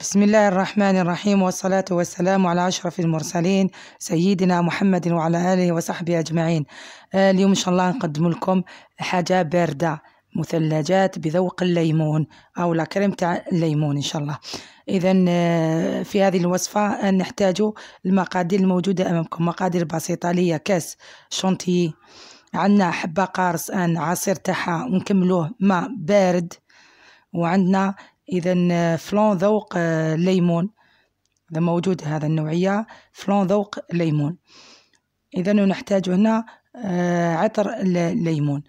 بسم الله الرحمن الرحيم والصلاة والسلام على أشرف المرسلين سيدنا محمد وعلى آله وصحبه أجمعين اليوم إن شاء الله نقدم لكم حاجة باردة مثلجات بذوق الليمون أو لا كريم تاع الليمون إن شاء الله إذا آه، في هذه الوصفة نحتاج المقادير الموجودة أمامكم مقادير بسيطة لي كاس شونتي عندنا حبة قارص عصير تاعها ونكملوه ماء بارد وعندنا إذا آه، فلون ذوق آه، ليمون اذا موجود هذا النوعية فلون ذوق ليمون إذا نحتاج هنا آه، عطر الليمون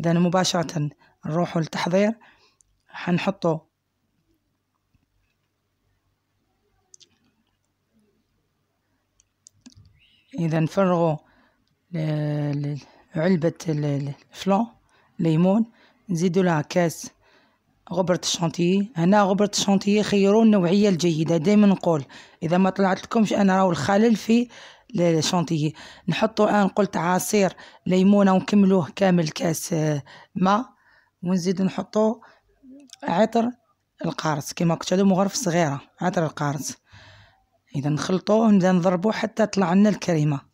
إذا مباشرة نروح للتحضير حنحطه إذا نفرغوا علبة الفلون ليمون نزيدوا لها كاس غبرة الشانتيه هنا غبرة الشانتيه خيروا النوعية الجيدة دائما نقول إذا ما طلعت لكمش أنا راهو الخلل في الشانتيه نحطو الآن قلت عصير ليمونة ونكملوه كامل كاس آه، ماء ونزيد نحطو عطر القارص كما قلت هذو مغرف صغيرة عطر القارص إذا نخلطوه نبدا نضربوه حتى طلع لنا الكريمة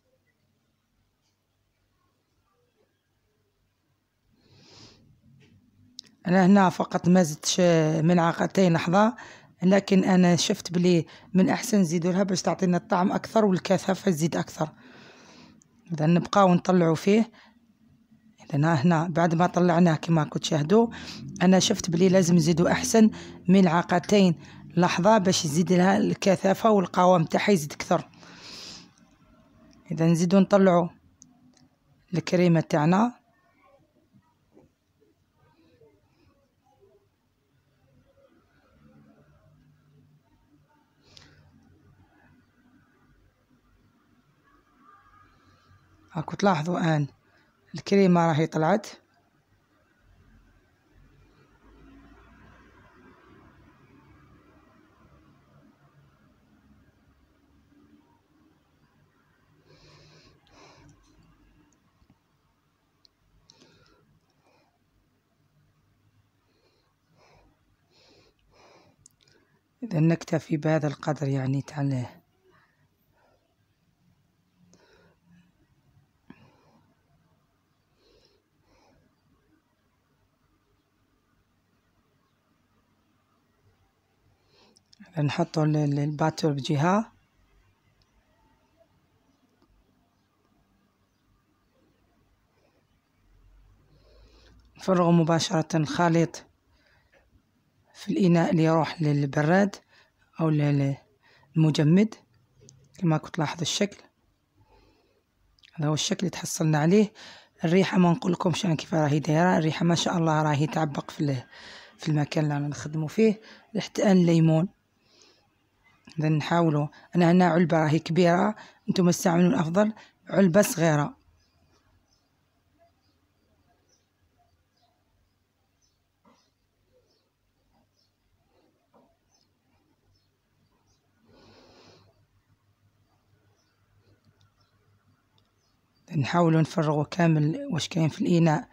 أنا هنا فقط ما زدتش آه، ملعقتين حضار لكن أنا شفت بلي من أحسن نزيدو لها باش تعطينا الطعم أكثر والكثافة تزيد أكثر إذا نبقاو نطلعو فيه اذا هنا بعد ما طلعناه كما كنت شاهدوا أنا شفت بلي لازم نزيدو أحسن ملعقتين لحظة باش يزيد لها الكثافة والقوام تاعها يزيد أكثر إذا نزيدو نطلعو الكريمة تاعنا راكو تلاحظوا الان الكريمه راهي طلعت إذا نكتفي بهذا القدر يعني تعليه نحطو الباتور بجهة نفرغ مباشرة الخليط في الإناء اللي يروح للبراد أو للمجمد كما كنت لاحظ الشكل هذا هو الشكل اللي تحصلنا عليه الريحة ما نقول لكم شان كيف راهي دايرة الريحة ما شاء الله راهي تعبق في المكان اللي رانا نخدمو فيه ريحة الليمون إذا نحاولوا أنا هنا علبة راهي كبيرة أنتم استعملوا الأفضل علبة صغيرة نحاولوا نفرغوا كامل واش كاين في الإناء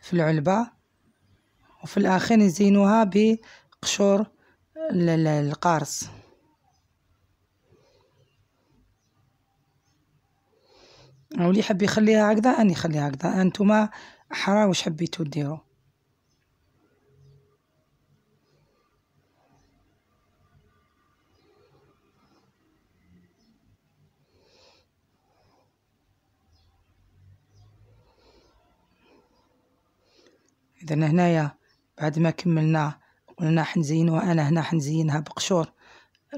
في العلبة وفي الاخر نزينوها بقشور القارص واللي حبي يخليها هكذا اني خليها هكذا انتما حرا واش حبيتو ديرو اذا هنايا بعد ما كملنا وهنا حنزين انا هنا حنزينها بقشور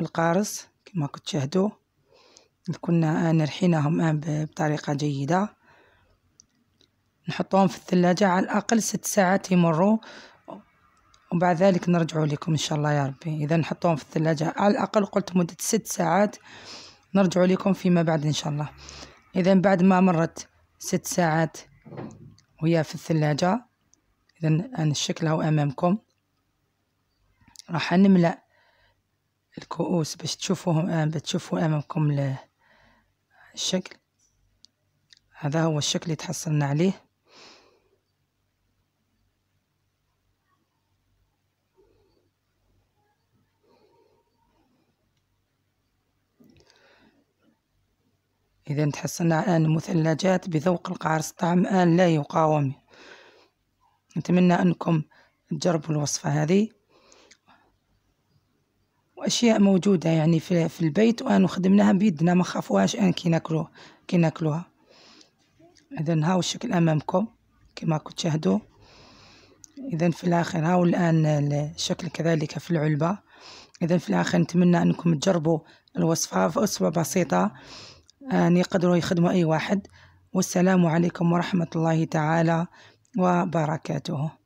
القارص كما كتشاهدوا كنا انا رحيناهم الان آه، بطريقه جيده نحطوهم في الثلاجه على الاقل ست ساعات يمروا وبعد ذلك نرجعوا لكم ان شاء الله يا ربي اذا نحطوهم في الثلاجه على الاقل قلت مده ست ساعات نرجعوا لكم فيما بعد ان شاء الله اذا بعد ما مرت ست ساعات وهي في الثلاجه اذا الشكل هو امامكم راح نملأ الكؤوس باش تشوفوهم بتشوفوا آه، أمامكم الشكل هذا هو الشكل اللي تحصلنا عليه إذا تحصلنا الآن مثلجات بذوق القعر الطعم الآن لا يقاوم نتمنى أنكم تجربوا الوصفة هذه واشياء موجوده يعني في, في البيت وانو خدمناها بيدنا ما خافوهاش ان كي ناكلو كي ناكلوها اذا هاو الشكل امامكم كما كنت تشاهدوا اذا في الاخر هاو الان الشكل كذلك في العلبه اذا في الاخر نتمنى انكم تجربوا الوصفه في اسوه بسيطه ان يقدروا يخدموا اي واحد والسلام عليكم ورحمه الله تعالى وبركاته